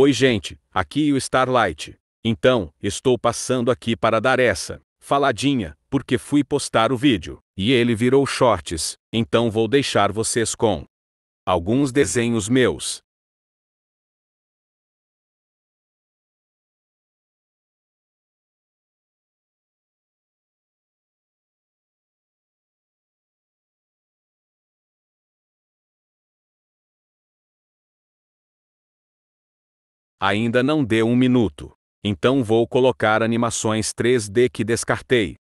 Oi, gente, aqui o Starlight. Então, estou passando aqui para dar essa faladinha, porque fui postar o vídeo e ele virou shorts, então vou deixar vocês com alguns desenhos meus. Ainda não deu um minuto. Então vou colocar animações 3D que descartei.